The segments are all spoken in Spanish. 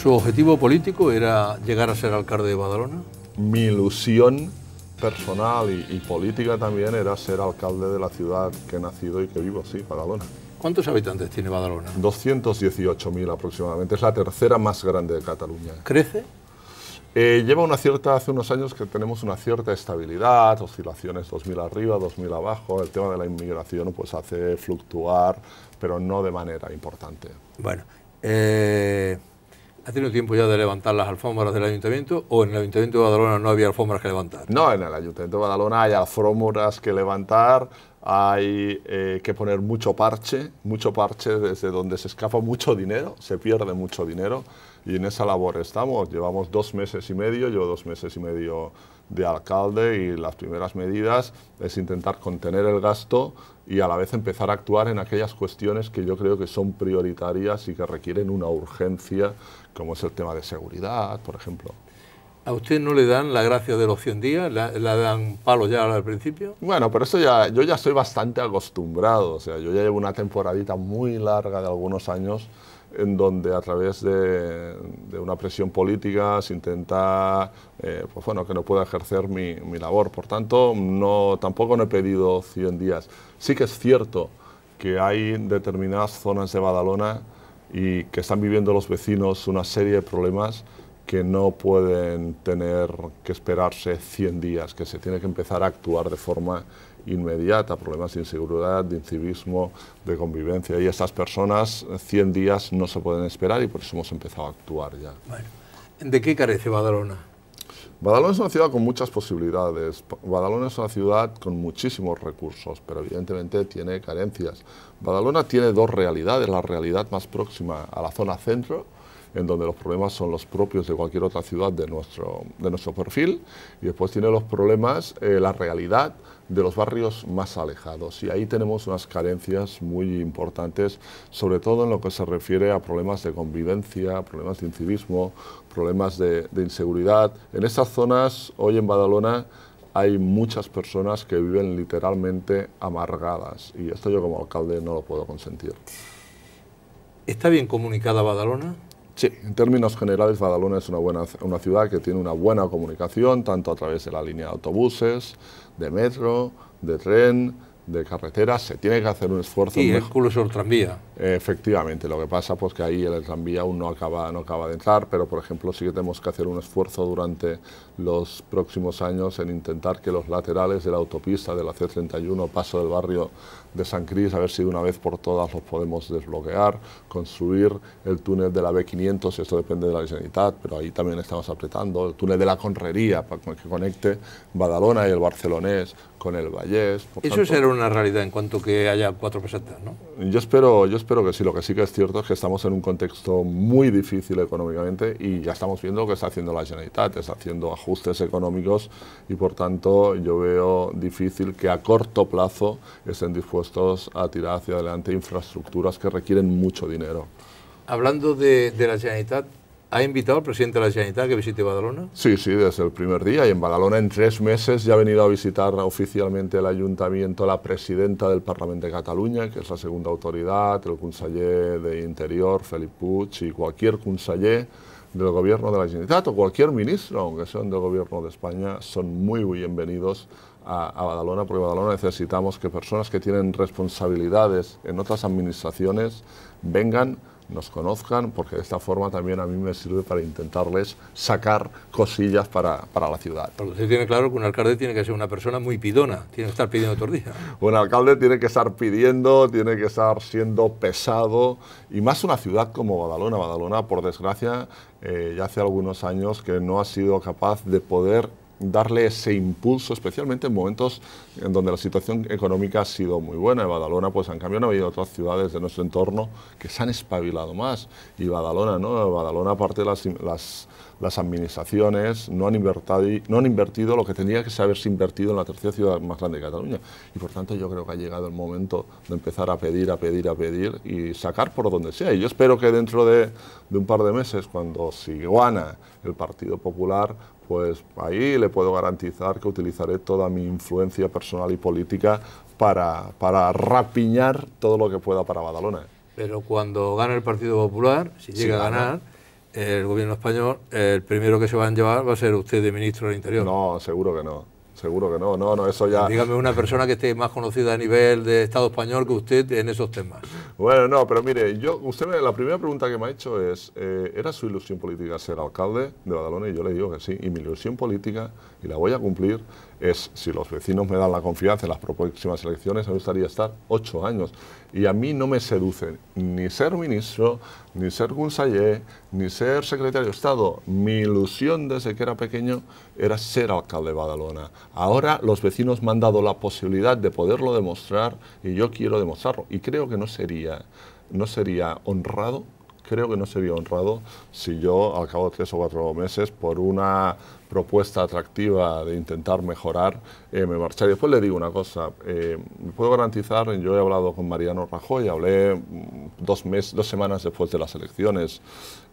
¿Su objetivo político era llegar a ser alcalde de Badalona? Mi ilusión personal y, política también era ser alcalde de la ciudad que he nacido y que vivo, sí, Badalona. ¿Cuántos habitantes tiene Badalona? 218.000 aproximadamente, es la tercera más grande de Cataluña. ¿Crece? Eh, lleva una cierta, hace unos años que tenemos una cierta estabilidad, oscilaciones 2.000 arriba, 2.000 abajo, el tema de la inmigración pues hace fluctuar, pero no de manera importante. Bueno, eh... ¿Ha tenido tiempo ya de levantar las alfombras del ayuntamiento o en el ayuntamiento de Badalona no había alfombras que levantar? No, en el ayuntamiento de Badalona hay alfombras que levantar hay eh, que poner mucho parche, mucho parche desde donde se escapa mucho dinero, se pierde mucho dinero y en esa labor estamos. Llevamos dos meses y medio, yo dos meses y medio de alcalde y las primeras medidas es intentar contener el gasto y a la vez empezar a actuar en aquellas cuestiones que yo creo que son prioritarias y que requieren una urgencia, como es el tema de seguridad, por ejemplo. ¿A usted no le dan la gracia de los 100 días? ¿La, dan palo ya al principio? Bueno, pero eso ya, yo ya estoy bastante acostumbrado, o sea, yo ya llevo una temporadita muy larga de algunos años en donde a través de, una presión política se intenta eh, pues bueno, que no pueda ejercer mi, labor. Por tanto, no, tampoco no he pedido 100 días. Sí que es cierto que hay determinadas zonas de Badalona y que están viviendo los vecinos una serie de problemas que no pueden tener que esperarse 100 días, que se tiene que empezar a actuar de forma inmediata, problemas de inseguridad, de incivismo, de convivencia. Y estas personas 100 días no se pueden esperar y por eso hemos empezado a actuar ya. Bueno, ¿De qué carece Badalona? Badalona es una ciudad con muchas posibilidades. Badalona es una ciudad con muchísimos recursos, pero evidentemente tiene carencias. Badalona tiene dos realidades, la realidad más próxima a la zona centro, en donde los problemas son los propios de cualquier otra ciudad de nuestro, de nuestro perfil, y después tiene los problemas, eh, la realidad de los barrios más alejados. Y ahí tenemos unas carencias muy importantes, sobre todo en lo que se refiere a problemas de convivencia, problemas de incivismo, problemas de, inseguridad. En esas zonas, hoy en Badalona, hay muchas personas que viven literalmente amargadas y esto yo como alcalde no lo puedo consentir. ¿Está bien comunicada Badalona? Sí, en términos generales, Badalona es una, buena, una ciudad que tiene una buena comunicación, tanto a través de la línea de autobuses, de metro, de tren, de carretera, se tiene que hacer un esfuerzo. Y incluso el tranvía. Efectivamente, lo que pasa pues que ahí el tranvía aún no acaba, no acaba de entrar, pero por ejemplo sí que tenemos que hacer un esfuerzo durante los próximos años en intentar que los laterales de la autopista de la C31, paso del barrio de San Cris, a ver si de una vez por todas los podemos desbloquear, construir el túnel de la B500, esto depende de la Generalitat, pero ahí también estamos apretando, el túnel de la Conrería, para que conecte Badalona y el Barcelonés con el Vallés. Eso será una realidad en cuanto que haya cuatro pesetas, ¿no? Yo espero, yo espero que sí, lo que sí que es cierto es que estamos en un contexto muy difícil económicamente y ya estamos viendo que está haciendo la Generalitat, está haciendo ajustes económicos y por tanto yo veo difícil que a corto plazo estén dispuestos todos a tirar hacia adelante infraestructuras que requieren mucho dinero. Hablando de, la Generalitat, ¿Ha invitado al presidente de la Generalitat que visite Badalona? Sí, sí, desde el primer día. Y en Badalona en tres meses ya ha venido a visitar oficialmente el ayuntamiento la presidenta del Parlamento de Cataluña, que es la segunda autoridad, el conseller de Interior, Felipe Puig, y cualquier conseller del gobierno de la Generalitat o cualquier ministro, aunque sean del gobierno de España, son muy bienvenidos a, Badalona, porque Badalona necesitamos que personas que tienen responsabilidades en otras administraciones vengan nos conozcan, porque de esta forma también a mí me sirve para intentarles sacar cosillas para, para la ciudad. Pero usted tiene claro que un alcalde tiene que ser una persona muy pidona, tiene que estar pidiendo todo el un alcalde tiene que estar pidiendo, tiene que estar siendo pesado, y más una ciudad como Badalona. Badalona, por desgracia, eh, ya hace algunos años que no ha sido capaz de poder darle ese impulso, especialmente en momentos en donde la situación económica ha sido muy buena. En Badalona, pues en cambio ha habido otras ciudades de nuestro entorno que se han espabilado más. Y Badalona, ¿no? Badalona, aparte las, administraciones, no han, invertido, no han invertido lo que tendría que haberse invertido en la tercera ciudad más grande de Cataluña. Y por tanto yo creo que ha llegado el momento de empezar a pedir, a pedir, a pedir y sacar por donde sea. Y yo espero que dentro de, de un par de meses, cuando si gana el Partido Popular, pues ahí le puedo garantizar que utilizaré toda mi influencia personal y política para, rapiñar todo lo que pueda para Badalona. Pero cuando gana el Partido Popular, si llega a ganar, el gobierno español, el primero que se va a llevar va a ser usted de ministro del Interior. No, seguro que no. Seguro que no, no, no, eso ya. Dígame una persona que esté más conocida a nivel de Estado español que usted en esos temas. Bueno, no, pero mire, yo, usted me, la primera pregunta que me ha hecho es: eh, ¿era su ilusión política ser alcalde de Badalona? Y yo le digo que sí. Y mi ilusión política, y la voy a cumplir, es si los vecinos me dan la confianza en las próximas elecciones, me gustaría estar ocho años. Y a mí no me seduce ni ser ministro, ni ser conseller, ni ser secretario de Estado. Mi ilusión desde que era pequeño era ser alcalde de Badalona Ahora los vecinos me han dado la posibilidad de poderlo demostrar y yo quiero demostrarlo. Y creo que no sería, honrado creo que no sería honrado si yo, al cabo de tres o cuatro meses, por una propuesta atractiva de intentar mejorar, eh, me marcharía. Y después le digo una cosa, eh, puedo garantizar, yo he hablado con Mariano Rajoy, hablé mm, dos, meses, dos semanas después de las elecciones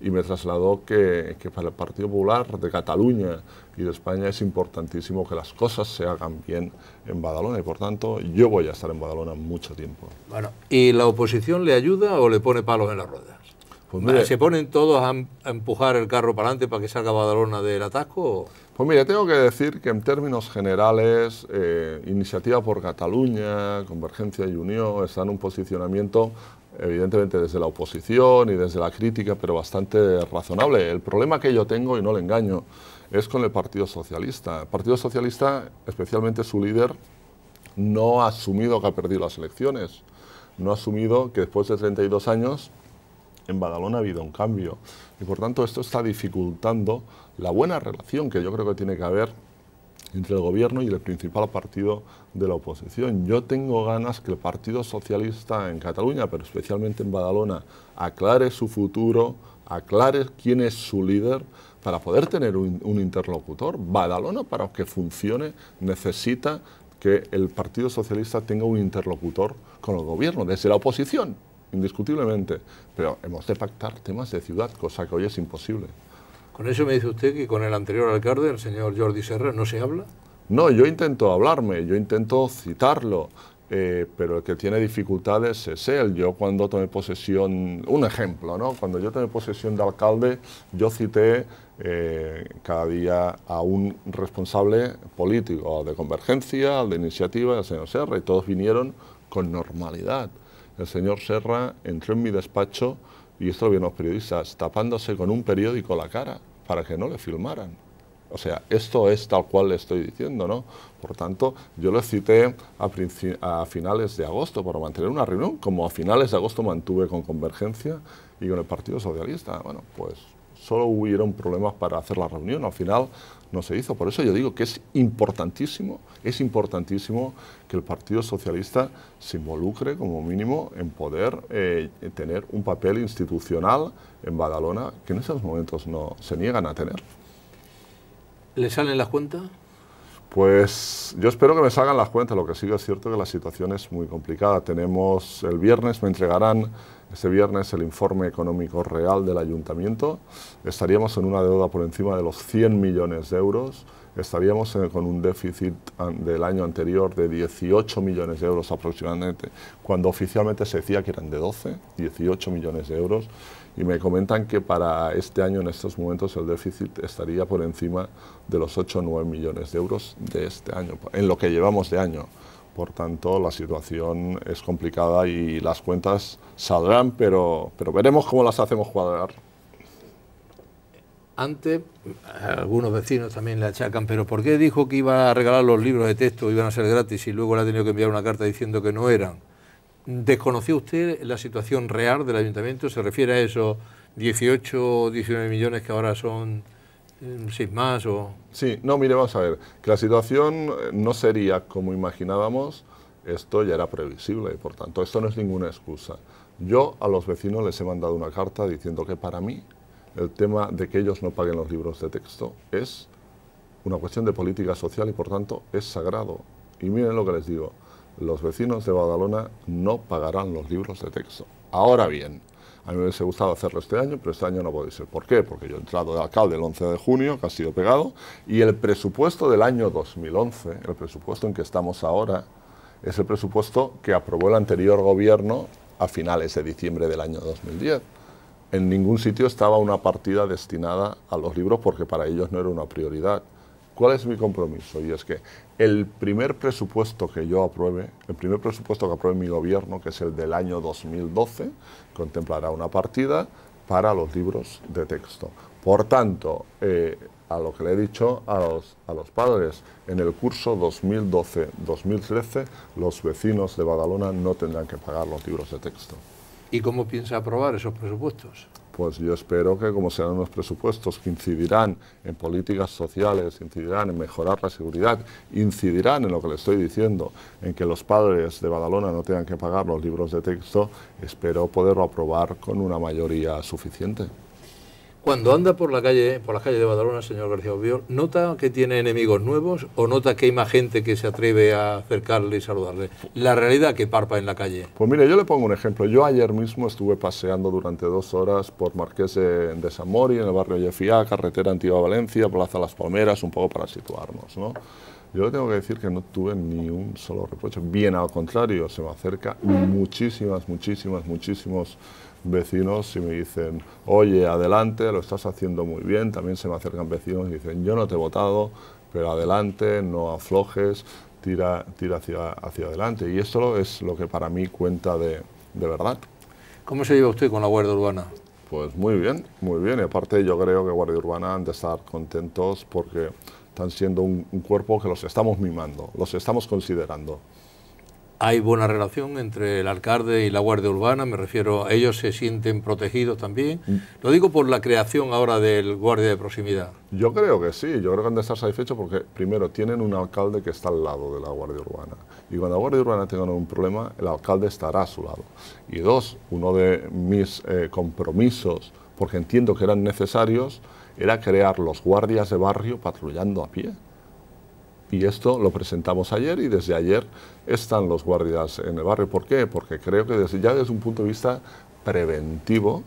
y me trasladó que, que para el Partido Popular de Cataluña y de España es importantísimo que las cosas se hagan bien en Badalona y por tanto yo voy a estar en Badalona mucho tiempo. Bueno, ¿y la oposición le ayuda o le pone palos en la rueda? Pues ¿Se ponen todos a, empujar el carro para adelante para que salga Badalona del atasco? Pues mira, tengo que decir que en términos generales, eh, Iniciativa por Cataluña, Convergencia y Unión están en un posicionamiento, evidentemente desde la oposición y desde la crítica, pero bastante razonable. El problema que yo tengo, y no le engaño, es con el Partido Socialista. El Partido Socialista, especialmente su líder, no ha asumido que ha perdido las elecciones, no ha asumido que después de 32 años en Badalona ha habido un cambio y por tanto esto está dificultando la buena relación que yo creo que tiene que haber entre el gobierno y el principal partido de la oposición. Yo tengo ganas que el Partido Socialista en Cataluña, pero especialmente en Badalona, aclare su futuro, aclare quién es su líder para poder tener un, interlocutor. Badalona, para que funcione, necesita que el Partido Socialista tenga un interlocutor con el gobierno, desde la oposición, indiscutiblemente, pero hemos de pactar temas de ciudad, cosa que hoy es imposible. ¿Con eso me dice usted que con el anterior alcalde, el señor Jordi Serra, no se habla? No, yo intento hablarme, yo intento citarlo, eh, pero el que tiene dificultades es él. Yo cuando tomé posesión, un ejemplo, ¿no? Cuando yo tomé posesión de alcalde, yo cité eh, cada día a un responsable político de Convergencia, de Iniciativa, al señor Serra, y todos vinieron con normalidad el señor Serra entró en mi despacho, y esto lo vieron los periodistas, tapándose con un periódico la cara para que no le filmaran. O sea, esto es tal cual le estoy diciendo, ¿no? Por tanto, yo lo cité a, finales de agosto para mantener una reunión, como a finales de agosto mantuve con Convergencia y con el Partido Socialista. Bueno, pues solo hubieron problemas para hacer la reunión. Al final no se hizo. Por eso yo digo que es importantísimo, es importantísimo que el Partido Socialista se involucre como mínimo en poder eh, tener un papel institucional en Badalona que en esos momentos no se niegan a tener. ¿Le salen las cuentas? Pues yo espero que me salgan las cuentas, lo que sí es cierto que la situación es muy complicada. Tenemos el viernes, me entregarán este viernes el informe económico real del ayuntamiento. Estaríamos en una deuda por encima de los 100 millones de euros. Estaríamos con un déficit del año anterior de 18 millones de euros aproximadamente, cuando oficialmente se decía que eran de 12, 18 millones de euros. Y me comentan que para este año, en estos momentos, el déficit estaría por encima de los 8 o 9 millones de euros de este año, en lo que llevamos de año. Por tanto, la situación es complicada y las cuentas saldrán, pero, pero veremos cómo las hacemos cuadrar. Antes, algunos vecinos también le achacan, pero ¿por qué dijo que iba a regalar los libros de texto, iban a ser gratis y luego le ha tenido que enviar una carta diciendo que no eran? ¿Desconoció usted la situación real del ayuntamiento? ¿Se refiere a esos 18 o 19 millones que ahora son sin más o... Sí, no, mire, vamos a ver, que la situación eh, no sería como imaginábamos, esto ya era previsible y por tanto esto no es ninguna excusa. Yo a los vecinos les he mandado una carta diciendo que para mí el tema de que ellos no paguen los libros de texto es una cuestión de política social y por tanto es sagrado. Y miren lo que les digo, los vecinos de Badalona no pagarán los libros de texto. Ahora bien, a mí me hubiese gustado hacerlo este año, pero este año no puedo ser. ¿Por qué? Porque yo he entrado de alcalde el 11 de junio, que ha sido pegado, y el presupuesto del año 2011, el presupuesto en que estamos ahora, es el presupuesto que aprobó el anterior gobierno a finales de diciembre del año 2010. En ningún sitio estaba una partida destinada a los libros porque para ellos no era una prioridad. ¿Cuál es mi compromiso? Y es que el primer presupuesto que yo apruebe, el primer presupuesto que apruebe mi gobierno, que es el del año 2012, contemplará una partida para los libros de texto. Por tanto, eh, a lo que le he dicho a los, a los padres, en el curso 2012-2013 los vecinos de Badalona no tendrán que pagar los libros de texto. ¿Y cómo piensa aprobar esos presupuestos? pues yo espero que como serán unos presupuestos que incidirán en políticas sociales, incidirán en mejorar la seguridad, incidirán en lo que le estoy diciendo, en que los padres de Badalona no tengan que pagar los libros de texto, espero poderlo aprobar con una mayoría suficiente. Cuando anda por la calle, por la calle de Badalona, señor García Obiol, ¿nota que tiene enemigos nuevos o nota que hay más gente que se atreve a acercarle y saludarle? La realidad que parpa en la calle. Pues mire, yo le pongo un ejemplo. Yo ayer mismo estuve paseando durante dos horas por Marqués de, Samori, en el barrio Yefía, carretera Antigua Valencia, Plaza Las Palmeras, un poco para situarnos, Yo tengo que decir que no tuve ni un solo reproche. Bien al contrario, se me acerca muchísimas, muchísimas, muchísimos vecinos y me dicen, oye, adelante, lo estás haciendo muy bien, también se me acercan vecinos y dicen, yo no te he votado, pero adelante, no aflojes, tira, tira hacia, hacia adelante. Y esto es lo que para mí cuenta de, verdad. ¿Cómo se lleva usted con la Guardia Urbana? Pues muy bien, muy bien. Y aparte yo creo que Guardia Urbana han de estar contentos porque están siendo un cuerpo que los estamos mimando, los estamos considerando hay buena relación entre el alcalde y la Guardia Urbana, me refiero, ellos se sienten protegidos también. Mm. Lo digo por la creación ahora del Guardia de Proximidad. Yo creo que sí, yo creo que han de estar satisfechos porque, primero, tienen un alcalde que está al lado de la Guardia Urbana. Y cuando la Guardia Urbana tenga un problema, el alcalde estará a su lado. Y dos, uno de mis eh, compromisos, porque entiendo que eran necesarios, era crear los guardias de barrio patrullando a pie y esto lo presentamos ayer y desde ayer están los guardias en el barrio. ¿Por qué? Porque creo que desde, ya desde un punto de vista preventivo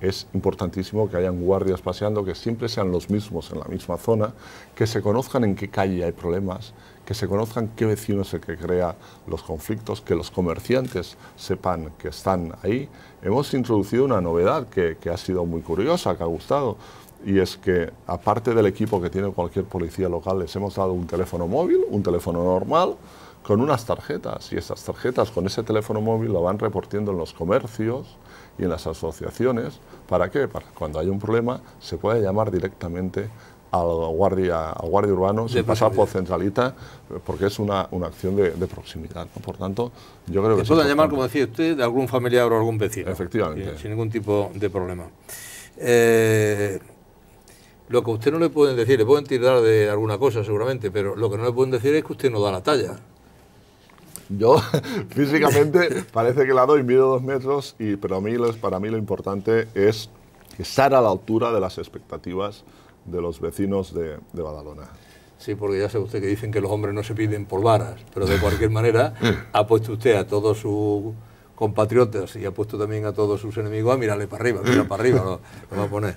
es importantísimo que hayan guardias paseando, que siempre sean los mismos en la misma zona, que se conozcan en qué calle hay problemas, que se conozcan qué vecino es el que crea los conflictos, que los comerciantes sepan que están ahí. Hemos introducido una novedad que, que ha sido muy curiosa, que ha gustado y es que aparte del equipo que tiene cualquier policía local, les hemos dado un teléfono móvil, un teléfono normal, con unas tarjetas. Y esas tarjetas con ese teléfono móvil lo van reportiendo en los comercios y en las asociaciones. ¿Para qué? Para cuando hay un problema se pueda llamar directamente al guardia, al guardia urbano, sin pasar por centralita, porque es una, acción de, proximidad. Por tanto, yo creo que... Se pueden llamar, como decía usted, de algún familiar o algún vecino. Efectivamente. Sin, ningún tipo de problema. Eh, lo que usted no le pueden decir, le pueden tirar de alguna cosa seguramente, pero lo que no le pueden decir es que usted no da la talla. Yo físicamente parece que la doy, mido dos metros, y, pero a mí, para mí lo importante es estar a la altura de las expectativas de los vecinos de, Badalona. Sí, porque ya sé usted que dicen que los hombres no se piden por varas, pero de cualquier manera ha puesto usted a todo su compatriotas y ha puesto también a todos sus enemigos a ah, mirarle para arriba, mira para arriba, lo, va a poner.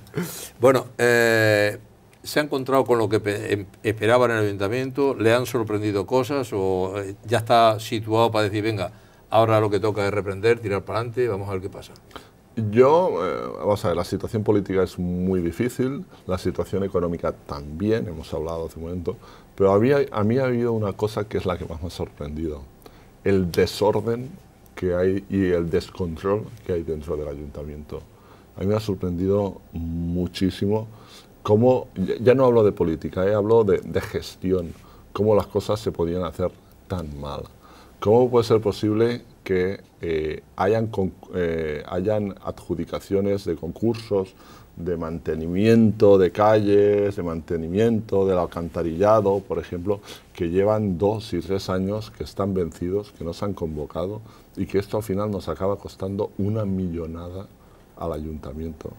Bueno, eh, ¿se ha encontrado con lo que em, esperaban en el ayuntamiento? ¿Le han sorprendido cosas o eh, ya está situado para decir, venga, ahora lo que toca es reprender, tirar para adelante, vamos a ver qué pasa? Yo, eh, vamos a ver, la situación política es muy difícil, la situación económica también, hemos hablado hace un momento, pero había, a mí ha habido una cosa que es la que más me ha sorprendido, el desorden que hay y el descontrol que hay dentro del ayuntamiento. A mí me ha sorprendido muchísimo cómo, ya no hablo de política, eh, hablo de, gestión, cómo las cosas se podían hacer tan mal. ¿Cómo puede ser posible que eh, eh, hayan adjudicaciones de concursos, de mantenimiento de calles, de mantenimiento del alcantarillado, por ejemplo, que llevan dos y tres años que están vencidos, que no se han convocado y que esto al final nos acaba costando una millonada al ayuntamiento.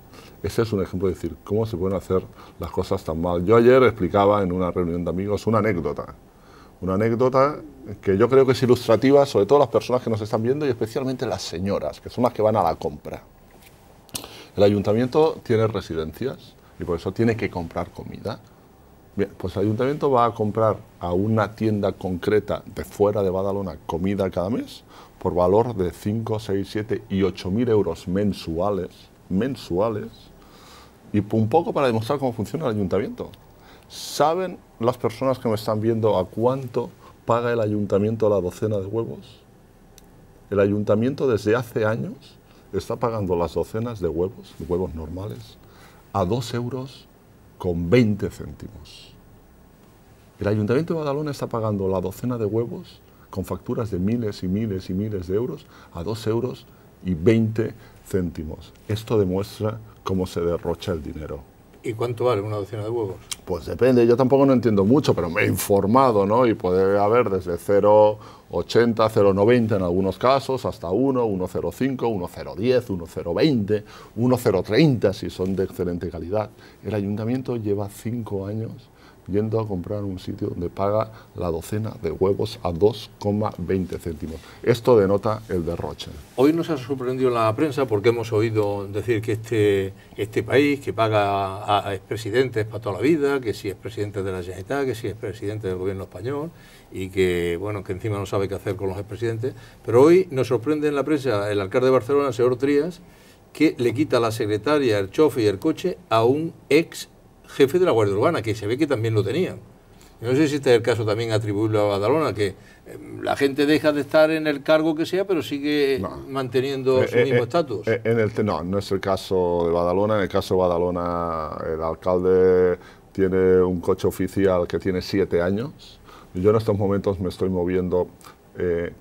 Ese es un ejemplo de decir cómo se pueden hacer las cosas tan mal. Yo ayer explicaba en una reunión de amigos una anécdota, una anécdota que yo creo que es ilustrativa sobre todo las personas que nos están viendo y especialmente las señoras, que son las que van a la compra. El ayuntamiento tiene residencias y por eso tiene que comprar comida. Bien, pues el ayuntamiento va a comprar a una tienda concreta de fuera de Badalona comida cada mes por valor de 5, 6, 7 y 8 mil euros mensuales, mensuales, y un poco para demostrar cómo funciona el ayuntamiento. ¿Saben las personas que me están viendo a cuánto paga el ayuntamiento la docena de huevos? El ayuntamiento desde hace años está pagando las docenas de huevos, huevos normales, a 2 euros con 20 céntimos. El Ayuntamiento de Badalona está pagando la docena de huevos con facturas de miles y miles y miles de euros a 2 euros y 20 céntimos. Esto demuestra cómo se derrocha el dinero. ¿Y cuánto vale una docena de huevos? Pues depende, yo tampoco no entiendo mucho, pero me he informado, ¿no? Y puede haber desde 0,80, 0,90 en algunos casos, hasta 1, 1,05, 1,010, 1,020, 1,030 si son de excelente calidad. El ayuntamiento lleva cinco años yendo a comprar un sitio donde paga la docena de huevos a 2,20 céntimos. Esto denota el derroche. Hoy nos ha sorprendido la prensa porque hemos oído decir que este, este país que paga a expresidentes para toda la vida, que si es presidente de la Generalitat, que si es presidente del gobierno español y que, bueno, que encima no sabe qué hacer con los expresidentes. Pero hoy nos sorprende en la prensa el alcalde de Barcelona, el señor Trías, que le quita la secretaria, el chofe y el coche a un ex jefe de la Guardia Urbana, que se ve que también lo tenía. no sé si este es el caso también atribuible a Badalona, que eh, la gente deja de estar en el cargo que sea, pero sigue manteniendo eh, su eh, mismo estatus. no, no es el caso de Badalona. En el caso de Badalona, el alcalde tiene un coche oficial que tiene siete años. Yo en estos momentos me estoy moviendo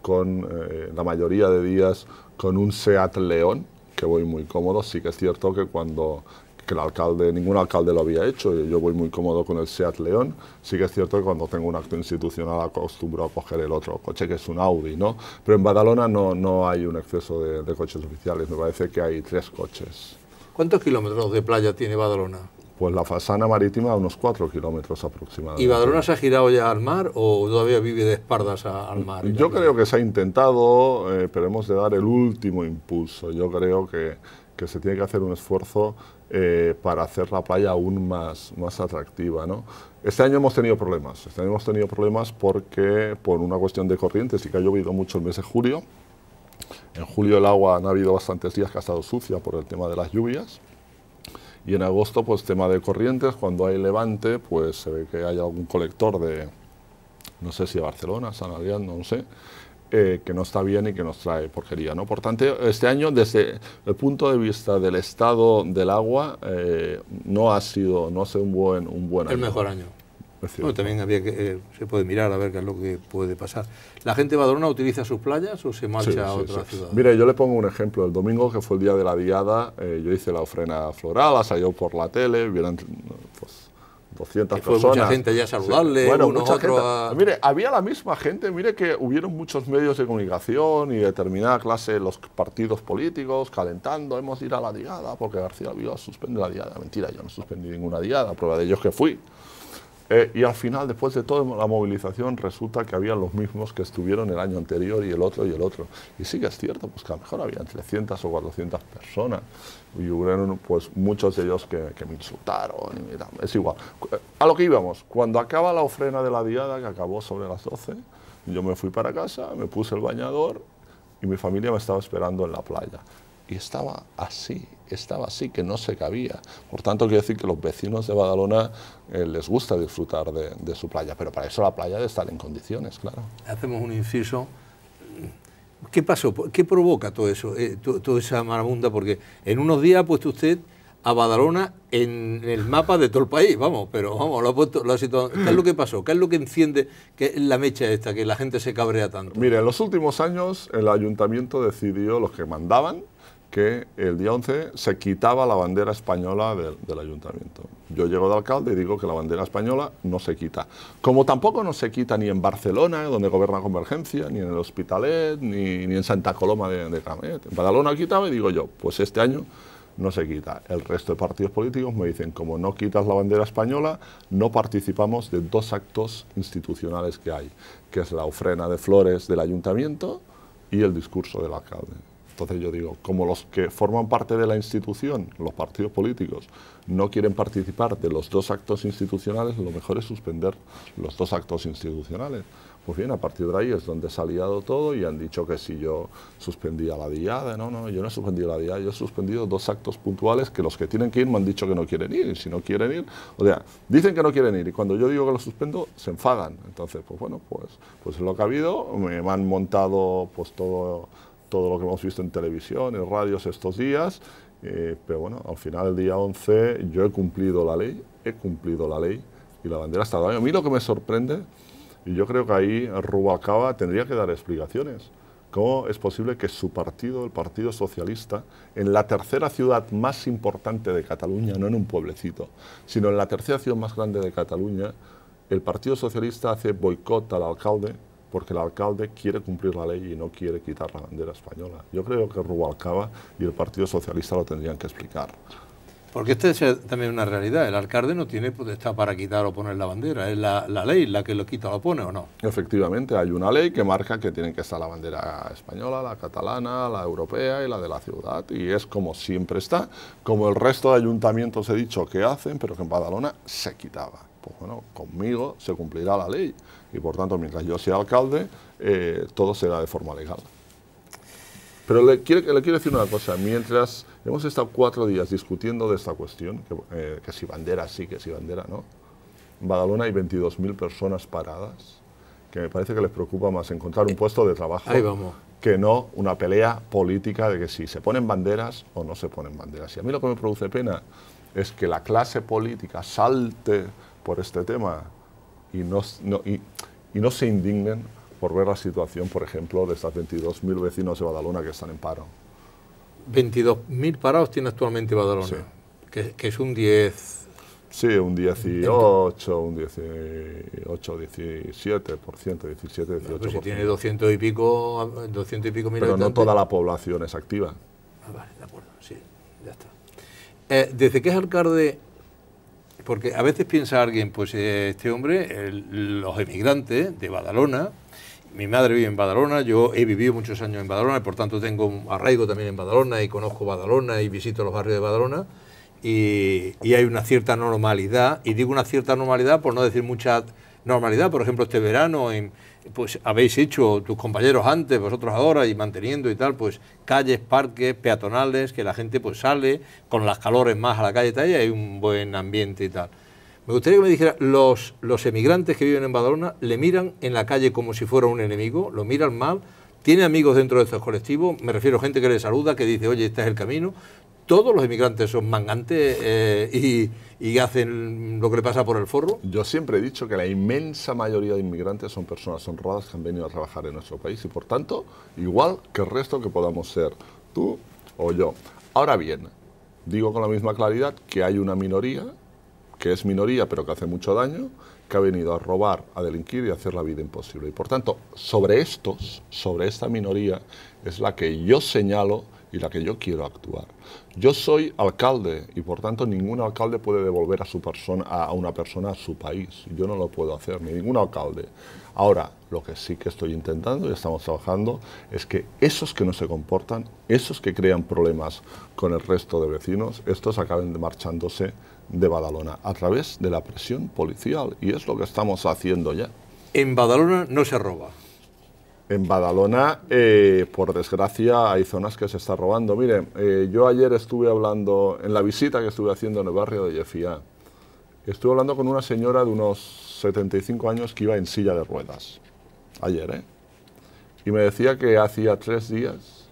con la mayoría de días con un SEAT León, que voy muy cómodo. Sí que es cierto que cuando que el alcalde, ningún alcalde lo había hecho. Yo voy muy cómodo con el SEAT León. Sí que es cierto que cuando tengo un acto institucional acostumbro a coger el otro coche, que es un Audi, ¿no? Pero en Badalona no, no hay un exceso de, coches oficiales, me parece que hay tres coches. ¿Cuántos kilómetros de playa tiene Badalona? Pues la fasana marítima unos cuatro kilómetros aproximadamente. ¿Y Badalona se ha girado ya al mar o todavía vive de espaldas al mar? Yo creo que se ha intentado, eh, pero hemos de dar el último impulso. Yo creo que, que se tiene que hacer un esfuerzo eh, para hacer la playa aún más, más atractiva. Este año hemos tenido problemas, este año hemos tenido problemas porque por una cuestión de corrientes y que ha llovido mucho el mes de julio. En julio el agua no ha habido bastantes días que ha estado sucia por el tema de las lluvias. Y en agosto, pues tema de corrientes, cuando hay levante, pues se ve que hay algún colector de, no sé si Barcelona, San Adrián, no sé, eh, que no está bien y que nos trae porquería. ¿no? Por tanto, este año, desde el punto de vista del estado del agua, eh, no ha sido no ha un buen, un buen año. El mejor año. también que, eh, se puede mirar a ver qué es lo que puede pasar. ¿La gente de badrona utiliza sus playas o se marcha a otra ciudad? Mire, yo le pongo un ejemplo. El domingo, que fue el día de la diada, yo hice la ofrena floral, salió por la tele, vieron 200 personas. Mucha gente ya saludarle, Mire, había la misma gente, mire que hubieron muchos medios de comunicación y determinada clase, los partidos políticos calentando, hemos ido a la diada, porque García Viva suspende la diada. Mentira, yo no suspendí ninguna diada, prueba de ellos que fui. Eh, y al final, después de toda la movilización, resulta que había los mismos que estuvieron el año anterior y el otro y el otro. Y sí que es cierto, pues que a lo mejor había 300 o 400 personas y hubieron pues muchos de ellos que, me insultaron. Es igual. A lo que íbamos, cuando acaba la ofrena de la diada, que acabó sobre las 12, yo me fui para casa, me puse el bañador y mi familia me estaba esperando en la playa y estaba así, estaba así, que no se cabía. Por tanto, quiero decir que los vecinos de Badalona eh, les gusta disfrutar de, su playa, pero para eso la playa debe estar en condiciones, claro. Hacemos un inciso. ¿Qué pasó? ¿Qué provoca todo eso, eh, toda esa marabunda? Porque en unos días ha puesto usted a Badalona en el mapa de todo el país, vamos, pero vamos, lo ha puesto, lo ha situado. ¿Qué es lo que pasó? ¿Qué es lo que enciende que la mecha esta, que la gente se cabrea tanto? Mire, en los últimos años el ayuntamiento decidió, los que mandaban, que el día 11 se quitaba la bandera española del, ayuntamiento. Yo llego de alcalde y digo que la bandera española no se quita. Como tampoco no se quita ni en Barcelona, donde gobierna Convergencia, ni en el Hospitalet, ni, en Santa Coloma de, de En Badalona quitaba y digo yo, pues este año no se quita. El resto de partidos políticos me dicen, como no quitas la bandera española, no participamos de dos actos institucionales que hay, que es la ofrena de flores del ayuntamiento y el discurso del alcalde. Entonces yo digo, como los que forman parte de la institución, los partidos políticos, no quieren participar de los dos actos institucionales, lo mejor es suspender los dos actos institucionales. Pues bien, a partir de ahí es donde se ha liado todo y han dicho que si yo suspendía la diada, no, no, yo no he suspendido la diada, yo he suspendido dos actos puntuales que los que tienen que ir me han dicho que no quieren ir, y si no quieren ir, o sea, dicen que no quieren ir y cuando yo digo que los suspendo, se enfadan. Entonces, pues bueno, pues, pues es lo que ha habido, me han montado pues todo todo lo que hemos visto en televisión, en radios estos días, eh, pero bueno, al final del día 11 yo he cumplido la ley, he cumplido la ley y la bandera está A mí lo que me sorprende, y yo creo que ahí Rubacaba tendría que dar explicaciones. ¿Cómo es posible que su partido, el Partido Socialista, en la tercera ciudad más importante de Cataluña, no en un pueblecito, sino en la tercera ciudad más grande de Cataluña, el Partido Socialista hace boicot al alcalde porque el alcalde quiere cumplir la ley y no quiere quitar la bandera española. Yo creo que Rubalcaba y el Partido Socialista lo tendrían que explicar. Porque esta es también una realidad. El alcalde no tiene potestad para quitar o poner la bandera. Es la, ley la que lo quita o lo pone, ¿o no? Efectivamente, hay una ley que marca que tiene que estar la bandera española, la catalana, la europea y la de la ciudad. Y es como siempre está, como el resto de ayuntamientos he dicho que hacen, pero que en Badalona se quitaba. Pues bueno, conmigo se cumplirá la ley y por tanto mientras yo sea alcalde eh, todo será de forma legal. Pero le quiero, decir una cosa, mientras hemos estado cuatro días discutiendo de esta cuestión, que, eh, si bandera sí, que si bandera no, en Badalona hay 22.000 personas paradas, que me parece que les preocupa más encontrar un eh, puesto de trabajo que no una pelea política de que si se ponen banderas o no se ponen banderas. Y a mí lo que me produce pena es que la clase política salte por este tema y no, no, se indignen por ver la situación, por ejemplo, de estas 22.000 vecinos de Badalona que están en paro. 22.000 parados tiene actualmente Badalona, sí. que, es un 10... Sí, un 18, un 18, 17%, 17, 18%. pero si tiene 200 y pico, 200 y pico mil Pero no toda la población es activa. Ah, vale, de acuerdo, sí, ya está. Eh, desde que es alcalde porque a veces piensa alguien, pues eh, este hombre, los emigrantes de Badalona, mi madre vive en Badalona, yo he vivido muchos años en Badalona, por tanto tengo un arraigo también en Badalona y conozco Badalona y visito los barrios de Badalona. Y, y, hay una cierta normalidad, y digo una cierta normalidad por no decir mucha normalidad, por ejemplo este verano en, pues habéis hecho tus compañeros antes, vosotros ahora, y manteniendo y tal, pues calles, parques, peatonales, que la gente pues sale con las calores más a la calle y tal, y hay un buen ambiente y tal. Me gustaría que me dijera, los, los emigrantes que viven en Badalona le miran en la calle como si fuera un enemigo, lo miran mal, tiene amigos dentro de estos colectivos, me refiero a gente que le saluda, que dice, oye, este es el camino, todos los inmigrantes son mangantes eh, y, y, hacen lo que le pasa por el forro? Yo siempre he dicho que la inmensa mayoría de inmigrantes son personas honradas que han venido a trabajar en nuestro país y por tanto, igual que el resto que podamos ser tú o yo. Ahora bien, digo con la misma claridad que hay una minoría, que es minoría pero que hace mucho daño, que ha venido a robar, a delinquir y a hacer la vida imposible. Y por tanto, sobre estos, sobre esta minoría, es la que yo señalo y la que yo quiero actuar. Yo soy alcalde y por tanto ningún alcalde puede devolver a, su persona, a una persona a su país. Yo no lo puedo hacer, ni ningún alcalde. Ahora, lo que sí que estoy intentando y estamos trabajando es que esos que no se comportan, esos que crean problemas con el resto de vecinos, estos acaben marchándose de Badalona a través de la presión policial y es lo que estamos haciendo ya. En Badalona no se roba. En Badalona, eh, por desgracia, hay zonas que se está robando. Mire, eh, yo ayer estuve hablando, en la visita que estuve haciendo en el barrio de Jefía. estuve hablando con una señora de unos 75 años que iba en silla de ruedas, ayer, ¿eh? Y me decía que hacía tres días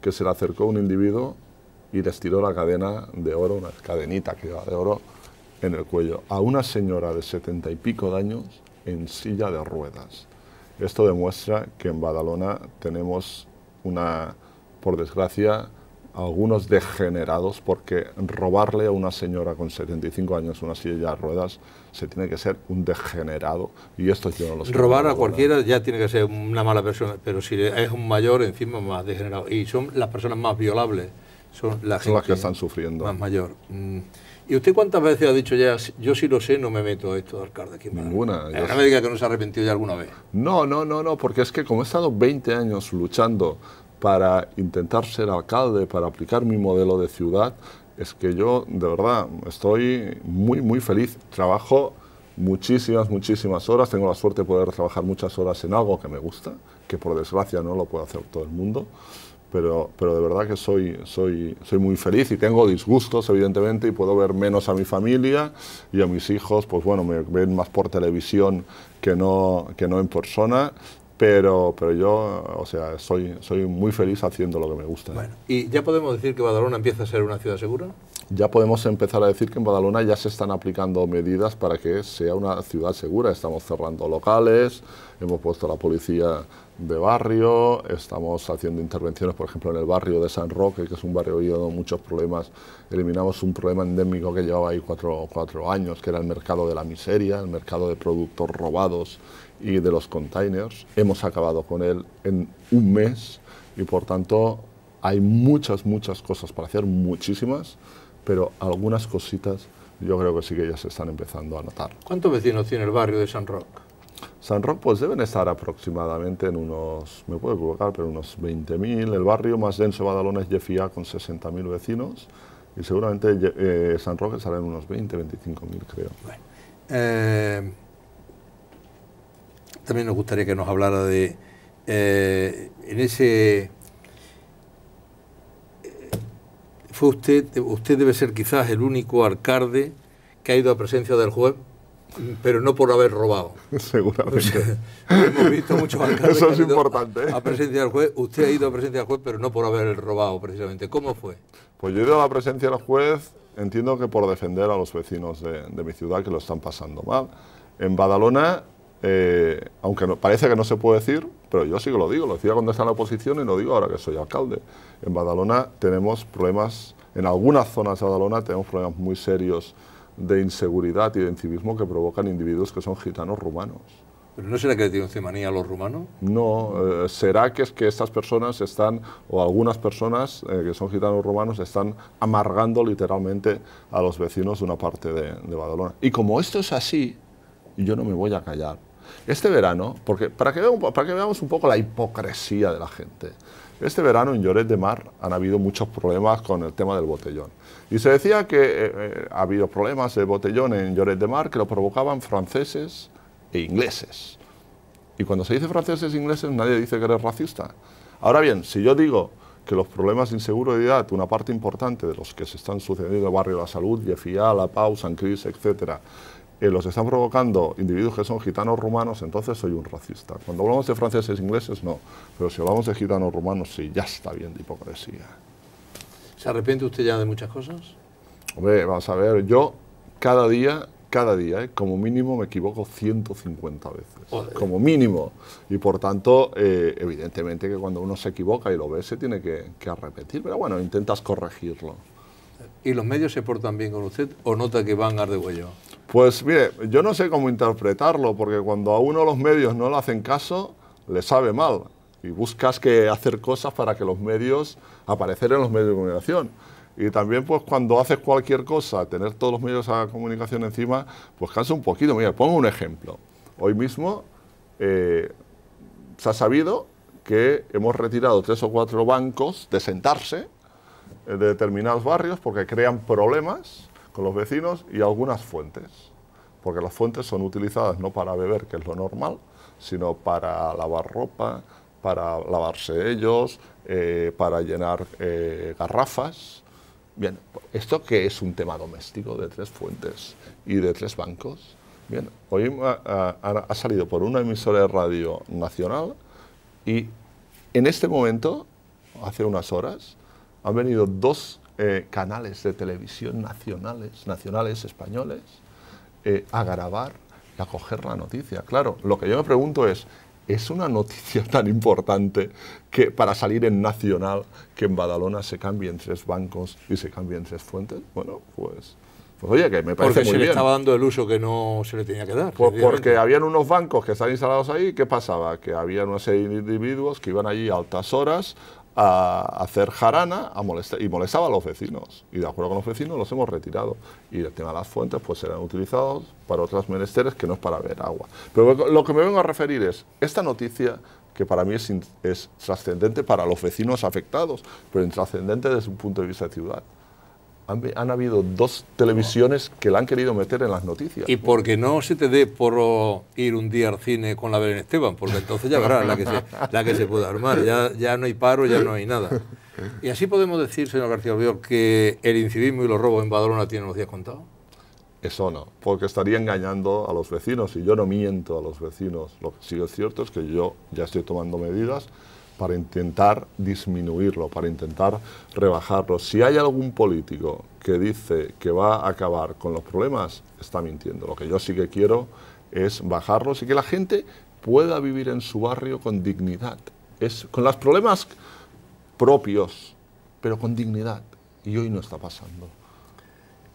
que se le acercó un individuo y le tiró la cadena de oro, una cadenita que iba de oro, en el cuello, a una señora de setenta y pico de años en silla de ruedas esto demuestra que en Badalona tenemos una, por desgracia, algunos degenerados, porque robarle a una señora con 75 años una silla de ruedas se tiene que ser un degenerado. Y esto yo no lo sé. Robar a cualquiera ya tiene que ser una mala persona, pero si es un mayor, encima más degenerado. Y son las personas más violables, son las que están sufriendo. Más mayor. Mm. ¿Y usted cuántas veces ha dicho ya, yo si lo sé, no me meto esto de alcalde aquí Ninguna. que no se ha arrepentido ya alguna vez. No, no, no, no, porque es que como he estado 20 años luchando para intentar ser alcalde, para aplicar mi modelo de ciudad, es que yo de verdad estoy muy, muy feliz. Trabajo muchísimas, muchísimas horas. Tengo la suerte de poder trabajar muchas horas en algo que me gusta, que por desgracia no lo puede hacer todo el mundo pero, pero de verdad que soy, soy, soy muy feliz y tengo disgustos, evidentemente, y puedo ver menos a mi familia y a mis hijos, pues bueno, me ven más por televisión que no, que no en persona, pero, pero yo, o sea, soy, soy muy feliz haciendo lo que me gusta. Bueno, ¿y ya podemos decir que Badalona empieza a ser una ciudad segura? ya podemos empezar a decir que en Badalona ya se están aplicando medidas para que sea una ciudad segura. Estamos cerrando locales, hemos puesto a la policía de barrio, estamos haciendo intervenciones, por ejemplo, en el barrio de San Roque, que es un barrio lleno muchos problemas. Eliminamos un problema endémico que llevaba ahí cuatro, cuatro años, que era el mercado de la miseria, el mercado de productos robados y de los containers. Hemos acabado con él en un mes y, por tanto, hay muchas, muchas cosas para hacer, muchísimas pero algunas cositas yo creo que sí que ya se están empezando a notar. ¿Cuántos vecinos tiene el barrio de San Roque? San Roque pues deben estar aproximadamente en unos, me puedo equivocar, pero unos 20.000. El barrio más denso de Badalona es Jefía con 60.000 vecinos y seguramente eh, San Roque estará en unos 20, 25.000 creo. Eh, también nos gustaría que nos hablara de, eh, en ese fue usted, usted debe ser quizás el único alcalde que ha ido a presencia del juez, pero no por haber robado. Seguramente. hemos visto muchos alcaldes. Eso es importante. ¿eh? A, presencia del juez, usted ha ido a presencia del juez, pero no por haber robado, precisamente. ¿Cómo fue? Pues yo he ido a la presencia del juez, entiendo que por defender a los vecinos de, de mi ciudad que lo están pasando mal. En Badalona eh, aunque parece que no se puede decir, pero yo sí que lo digo, lo decía cuando estaba en la oposición y lo digo ahora que soy alcalde. En Badalona tenemos problemas, en algunas zonas de Badalona tenemos problemas muy serios de inseguridad y de incivismo que provocan individuos que son gitanos rumanos. ¿Pero no será que le tienen cimanía a los rumanos? No, eh, será que es que estas personas están, o algunas personas eh, que son gitanos rumanos, están amargando literalmente a los vecinos de una parte de Badalona. Y como esto es así, yo no me voy a callar. Este verano, porque para que, veamos, un poco la hipocresía de la gente, este verano en Lloret de Mar han habido muchos problemas con el tema del botellón. Y se decía que eh, eh, ha habido problemas de botellón en Lloret de Mar que lo provocaban franceses e ingleses. Y cuando se dice franceses e ingleses nadie dice que eres racista. Ahora bien, si yo digo que los problemas de inseguridad, una parte importante de los que se están sucediendo en el barrio de la salud, Jefía, La Pau, San Cris, etc., eh, los están provocando individuos que son gitanos rumanos, entonces soy un racista. Cuando hablamos de franceses e ingleses, no. Pero si hablamos de gitanos rumanos, sí, ya está bien de hipocresía. ¿Se arrepiente usted ya de muchas cosas? Hombre, vamos a ver, yo cada día, cada día, eh, como mínimo me equivoco 150 veces. Como mínimo. Y por tanto, eh, evidentemente que cuando uno se equivoca y lo ve, se tiene que, arrepentir. Pero bueno, intentas corregirlo. ¿Y los medios se portan bien con usted o nota que van a degüello? Pues mire, yo no sé cómo interpretarlo, porque cuando a uno los medios no le hacen caso, le sabe mal. Y buscas que hacer cosas para que los medios, aparecer en los medios de comunicación. Y también, pues cuando haces cualquier cosa, tener todos los medios de comunicación encima, pues cansa un poquito. Mira, pongo un ejemplo. Hoy mismo eh, se ha sabido que hemos retirado tres o cuatro bancos de sentarse eh, de determinados barrios porque crean problemas con los vecinos y algunas fuentes, porque las fuentes son utilizadas no para beber, que es lo normal, sino para lavar ropa, para lavarse ellos, eh, para llenar eh, garrafas. Bien, esto que es un tema doméstico de tres fuentes y de tres bancos. Bien, hoy ha salido por una emisora de radio nacional y en este momento, hace unas horas, han venido dos eh, canales de televisión nacionales, nacionales españoles, eh, a grabar y a coger la noticia. Claro, lo que yo me pregunto es, ¿es una noticia tan importante que para salir en Nacional, que en Badalona se cambien tres bancos y se cambien tres fuentes? Bueno, pues... pues oye, que me parece porque se le estaba dando el uso que no se le tenía que dar. Pues porque habían unos bancos que estaban instalados ahí, ¿qué pasaba? Que había unos individuos que iban allí a altas horas a hacer jarana a molestar, y molestaba a los vecinos. Y de acuerdo con los vecinos los hemos retirado. Y el tema de las fuentes pues serán utilizados para otras menesteres que no es para ver agua. Pero lo que me vengo a referir es esta noticia que para mí es, es trascendente para los vecinos afectados, pero intrascendente desde un punto de vista de ciudad han, habido dos televisiones que la han querido meter en las noticias. Y porque no se te dé por ir un día al cine con la Belén Esteban, porque entonces ya verás la que se, la que se puede armar, ya, ya no hay paro, ya no hay nada. Y así podemos decir, señor García Albiol, que el incivismo y los robos en Badalona tienen los días contados. Eso no, porque estaría engañando a los vecinos y yo no miento a los vecinos. Lo que sí es cierto es que yo ya estoy tomando medidas para intentar disminuirlo, para intentar rebajarlo. Si hay algún político que dice que va a acabar con los problemas, está mintiendo. Lo que yo sí que quiero es bajarlos y que la gente pueda vivir en su barrio con dignidad, es, con los problemas propios, pero con dignidad. Y hoy no está pasando.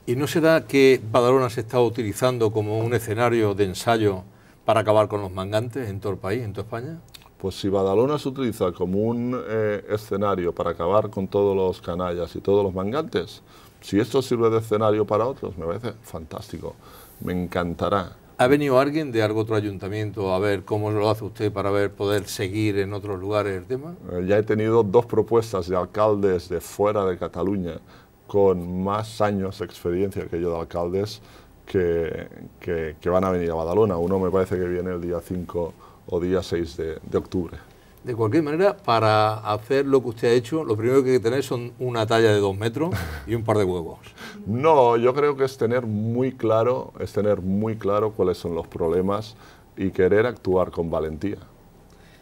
¿Y no será que Badalona se está utilizando como un escenario de ensayo para acabar con los mangantes en todo el país, en toda España? Pues si Badalona se utiliza como un eh, escenario para acabar con todos los canallas y todos los mangantes, si esto sirve de escenario para otros, me parece fantástico, me encantará. ¿Ha venido alguien de algún otro ayuntamiento a ver cómo lo hace usted para poder seguir en otros lugares el tema? Eh, ya he tenido dos propuestas de alcaldes de fuera de Cataluña con más años de experiencia que yo de alcaldes que van a venir a Badalona. Uno me parece que viene el día 5 o día 6 de, octubre. De cualquier manera, para hacer lo que usted ha hecho, lo primero que hay que tener son una talla de dos metros y un par de huevos. No, yo creo que es tener muy claro, es tener muy claro cuáles son los problemas y querer actuar con valentía.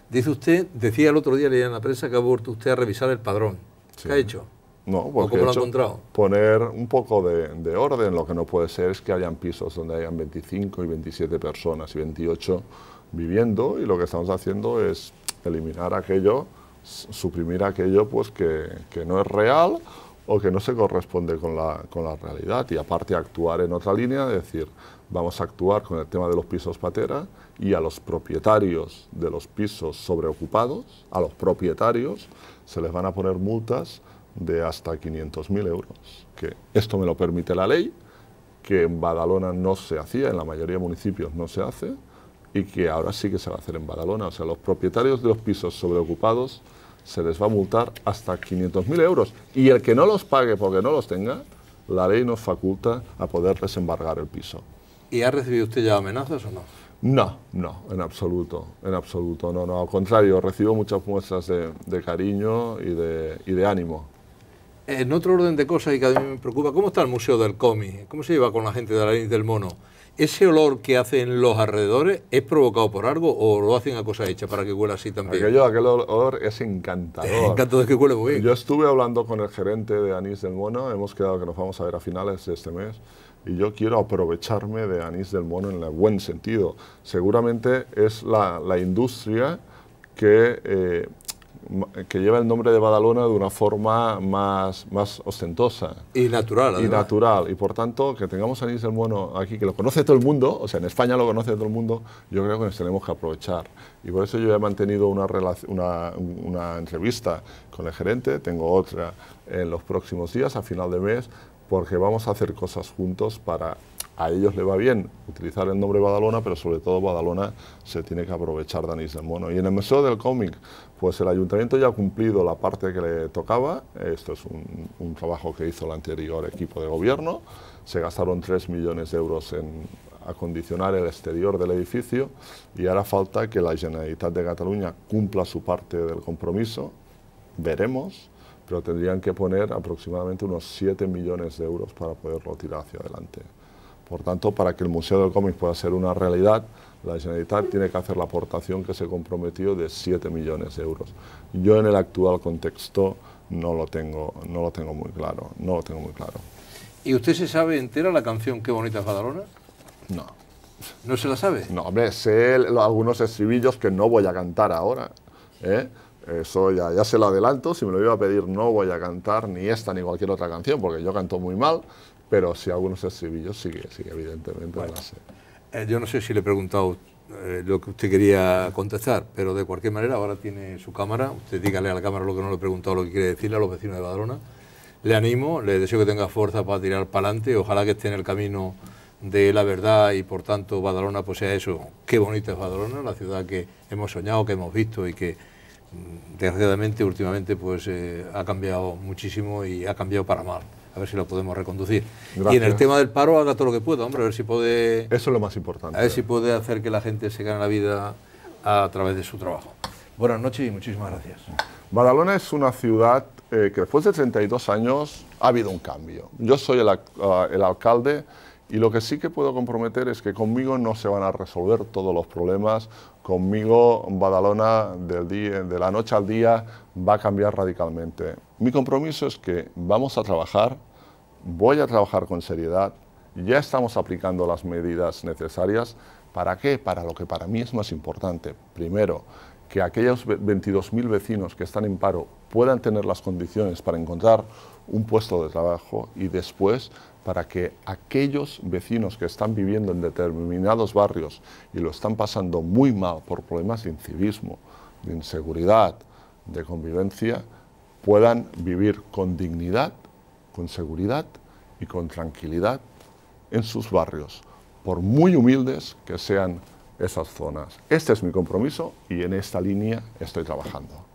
Dice usted, decía el otro día leía en la prensa que ha vuelto usted a revisar el padrón. ¿Qué ha hecho? No, porque ¿Cómo lo ha encontrado? poner un poco de, de, orden. Lo que no puede ser es que hayan pisos donde hayan 25 y 27 personas y 28 viviendo y lo que estamos haciendo es eliminar aquello, suprimir aquello pues que, no es real o que no se corresponde con la, con la realidad y aparte actuar en otra línea, es decir, vamos a actuar con el tema de los pisos patera y a los propietarios de los pisos sobreocupados, a los propietarios, se les van a poner multas de hasta 500.000 euros, que esto me lo permite la ley, que en Badalona no se hacía, en la mayoría de municipios no se hace, y que ahora sí que se va a hacer en Badalona. O sea, los propietarios de los pisos sobreocupados se les va a multar hasta 500.000 euros. Y el que no los pague porque no los tenga, la ley nos faculta a poder desembargar el piso. ¿Y ha recibido usted ya amenazas o no? No, no, en absoluto, en absoluto, no, no, al contrario, recibo muchas muestras de, cariño y de, y de ánimo. En otro orden de cosas y que a mí me preocupa, ¿cómo está el Museo del Comi? ¿Cómo se lleva con la gente de la ley del mono? ¿Ese olor que hacen los alrededores es provocado por algo o lo hacen a cosa hecha para que huela así también? yo, aquel olor es encantador. Es encantador que huele muy bien. Yo estuve hablando con el gerente de Anís del Mono, hemos quedado que nos vamos a ver a finales de este mes y yo quiero aprovecharme de Anís del Mono en el buen sentido. Seguramente es la, industria que eh, que lleva el nombre de Badalona de una forma más, más ostentosa. Y natural, Y natural. Y por tanto, que tengamos a el del Mono aquí, que lo conoce todo el mundo, o sea, en España lo conoce todo el mundo, yo creo que nos tenemos que aprovechar. Y por eso yo he mantenido una, una, entrevista con el gerente, tengo otra en los próximos días, a final de mes, porque vamos a hacer cosas juntos para a ellos le va bien utilizar el nombre Badalona, pero sobre todo Badalona se tiene que aprovechar de Anís del Mono. Y en el Museo del Cómic, pues el ayuntamiento ya ha cumplido la parte que le tocaba, esto es un, trabajo que hizo el anterior equipo de gobierno, se gastaron 3 millones de euros en acondicionar el exterior del edificio y ahora falta que la Generalitat de Cataluña cumpla su parte del compromiso, veremos, pero tendrían que poner aproximadamente unos 7 millones de euros para poderlo tirar hacia adelante. Por tanto, para que el Museo del Cómic pueda ser una realidad, la Generalitat tiene que hacer la aportación que se comprometió de 7 millones de euros. Yo en el actual contexto no lo tengo, no lo tengo muy claro, no lo tengo muy claro. ¿Y usted se sabe entera la canción Qué bonita es Badalona? No. ¿No se la sabe? No, hombre, sé algunos estribillos que no voy a cantar ahora. ¿eh? Eso ya, se lo adelanto, si me lo iba a pedir no voy a cantar ni esta ni cualquier otra canción, porque yo canto muy mal, pero si algunos estribillos sí que, evidentemente sé. Eh, yo no sé si le he preguntado eh, lo que usted quería contestar, pero de cualquier manera ahora tiene su cámara, usted dígale a la cámara lo que no le he preguntado, lo que quiere decirle a los vecinos de Badalona. Le animo, le deseo que tenga fuerza para tirar para adelante, ojalá que esté en el camino de la verdad y por tanto Badalona pues sea eso, qué bonita es Badalona, la ciudad que hemos soñado, que hemos visto y que mm, desgraciadamente últimamente pues eh, ha cambiado muchísimo y ha cambiado para mal a ver si lo podemos reconducir. Y en el tema del paro haga todo lo que pueda, hombre, a ver si puede... Eso es lo más importante. A ver si puede hacer que la gente se gane la vida a través de su trabajo. Buenas noches y muchísimas gracias. Badalona es una ciudad eh, que después de 32 años ha habido un cambio. Yo soy el, ah, el alcalde y lo que sí que puedo comprometer es que conmigo no se van a resolver todos los problemas. Conmigo Badalona del día, de la noche al día va a cambiar radicalmente. Mi compromiso es que vamos a trabajar voy a trabajar con seriedad, ya estamos aplicando las medidas necesarias. ¿Para qué? Para lo que para mí es más importante. Primero, que aquellos 22.000 vecinos que están en paro puedan tener las condiciones para encontrar un puesto de trabajo y después para que aquellos vecinos que están viviendo en determinados barrios y lo están pasando muy mal por problemas de incivismo, de inseguridad, de convivencia, puedan vivir con dignidad con seguridad y con tranquilidad en sus barrios, por muy humildes que sean esas zonas. Este es mi compromiso y en esta línea estoy trabajando.